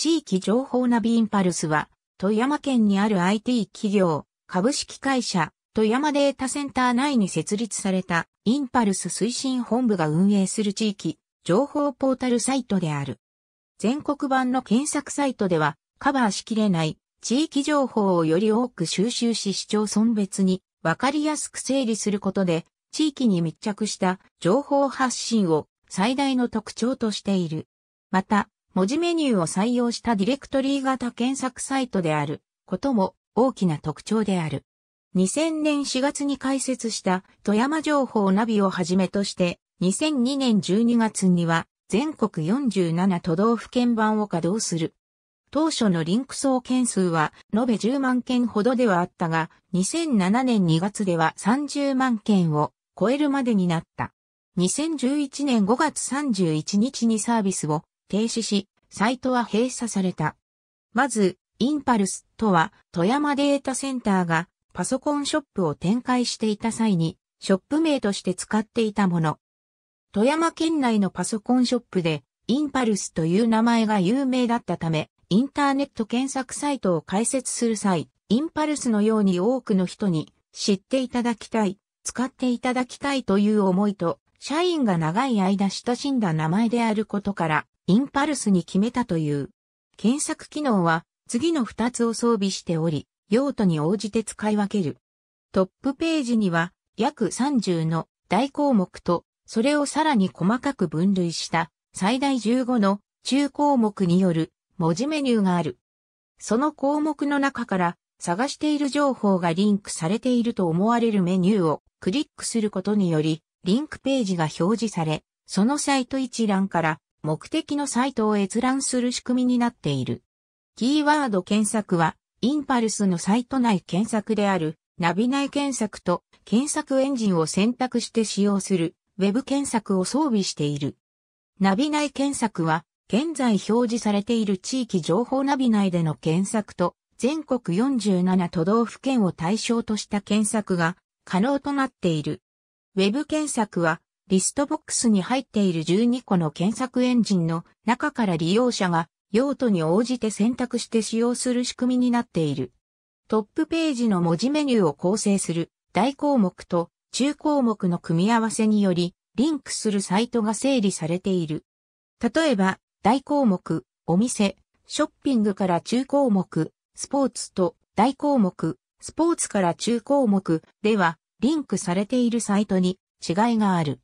地域情報ナビインパルスは、富山県にある IT 企業、株式会社、富山データセンター内に設立されたインパルス推進本部が運営する地域、情報ポータルサイトである。全国版の検索サイトでは、カバーしきれない地域情報をより多く収集し市町村別にわかりやすく整理することで、地域に密着した情報発信を最大の特徴としている。また、文字メニューを採用したディレクトリー型検索サイトであることも大きな特徴である。2000年4月に開設した富山情報ナビをはじめとして2002年12月には全国47都道府県版を稼働する。当初のリンク総件数は延べ10万件ほどではあったが、2007年2月では30万件を超えるまでになった。2011年5月31日にサービスを停止し、サイトは閉鎖された。まず、インパルスとは、富山データセンターがパソコンショップを展開していた際に、ショップ名として使っていたもの。富山県内のパソコンショップで、インパルスという名前が有名だったため、インターネット検索サイトを開設する際、インパルスのように多くの人に知っていただきたい、使っていただきたいという思いと、社員が長い間親しんだ名前であることから、インパルスに決めたという。検索機能は次の2つを装備しており、用途に応じて使い分ける。トップページには約30の大項目と、それをさらに細かく分類した最大15の中項目による文字メニューがある。その項目の中から探している情報がリンクされていると思われるメニューをクリックすることにより、リンクページが表示され、そのサイト一覧から目的のサイトを閲覧する仕組みになっている。キーワード検索は、インパルスのサイト内検索である、ナビ内検索と検索エンジンを選択して使用する、ウェブ検索を装備している。ナビ内検索は、現在表示されている地域情報ナビ内での検索と、全国47都道府県を対象とした検索が可能となっている。ウェブ検索は、リストボックスに入っている12個の検索エンジンの中から利用者が用途に応じて選択して使用する仕組みになっている。トップページの文字メニューを構成する大項目と中項目の組み合わせによりリンクするサイトが整理されている。例えば、大項目、お店、ショッピングから中項目、スポーツと大項目、スポーツから中項目ではリンクされているサイトに違いがある。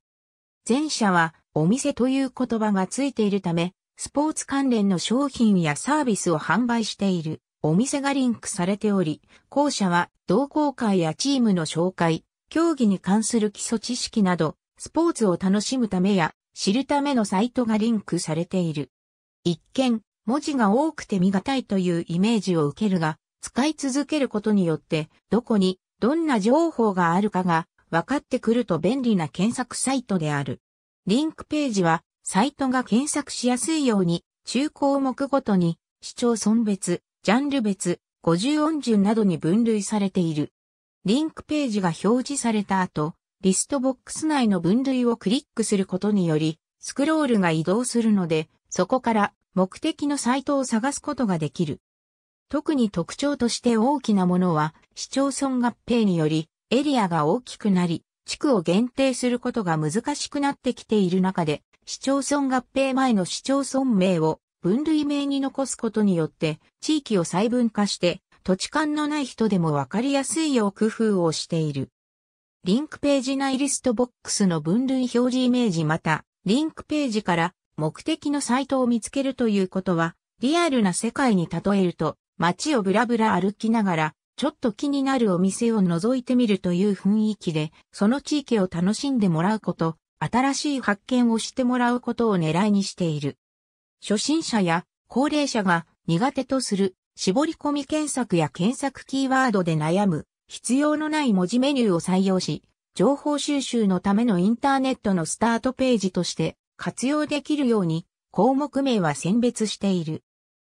前者はお店という言葉がついているため、スポーツ関連の商品やサービスを販売しているお店がリンクされており、後者は同好会やチームの紹介、競技に関する基礎知識など、スポーツを楽しむためや知るためのサイトがリンクされている。一見、文字が多くて見がたいというイメージを受けるが、使い続けることによって、どこに、どんな情報があるかが分かってくると便利な検索サイトである。リンクページは、サイトが検索しやすいように、中項目ごとに、市町村別、ジャンル別、50音順などに分類されている。リンクページが表示された後、リストボックス内の分類をクリックすることにより、スクロールが移動するので、そこから目的のサイトを探すことができる。特に特徴として大きなものは、市町村合併により、エリアが大きくなり、地区を限定することが難しくなってきている中で、市町村合併前の市町村名を分類名に残すことによって、地域を細分化して、土地勘のない人でもわかりやすいよう工夫をしている。リンクページ内リストボックスの分類表示イメージまた、リンクページから目的のサイトを見つけるということは、リアルな世界に例えると、街をブラブラ歩きながら、ちょっと気になるお店を覗いてみるという雰囲気で、その地域を楽しんでもらうこと、新しい発見をしてもらうことを狙いにしている。初心者や高齢者が苦手とする絞り込み検索や検索キーワードで悩む必要のない文字メニューを採用し、情報収集のためのインターネットのスタートページとして活用できるように項目名は選別している。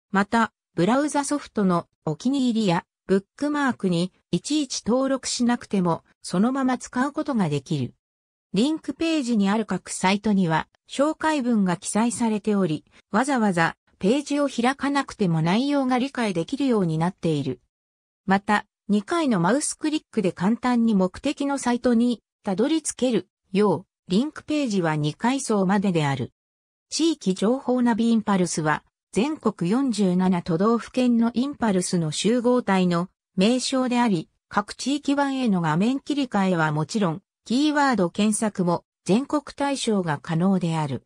また、ブラウザソフトのお気に入りやブックマークにいちいち登録しなくてもそのまま使うことができる。リンクページにある各サイトには紹介文が記載されており、わざわざページを開かなくても内容が理解できるようになっている。また、2回のマウスクリックで簡単に目的のサイトにたどり着けるよう、リンクページは2階層までである。地域情報ナビインパルスは、全国47都道府県のインパルスの集合体の名称であり、各地域版への画面切り替えはもちろん、キーワード検索も全国対象が可能である。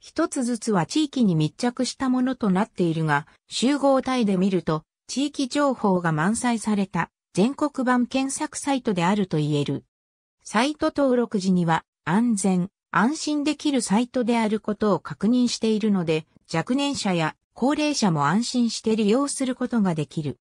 一つずつは地域に密着したものとなっているが、集合体で見ると、地域情報が満載された全国版検索サイトであると言える。サイト登録時には安全、安心できるサイトであることを確認しているので、若年者や高齢者も安心して利用することができる。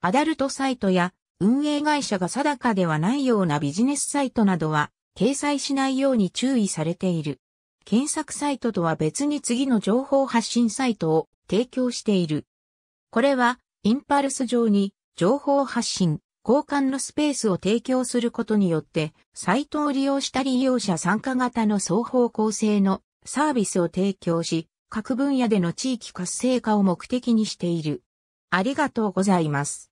アダルトサイトや運営会社が定かではないようなビジネスサイトなどは掲載しないように注意されている。検索サイトとは別に次の情報発信サイトを提供している。これはインパルス上に情報発信、交換のスペースを提供することによって、サイトを利用した利用者参加型の双方向性のサービスを提供し、各分野での地域活性化を目的にしている。ありがとうございます。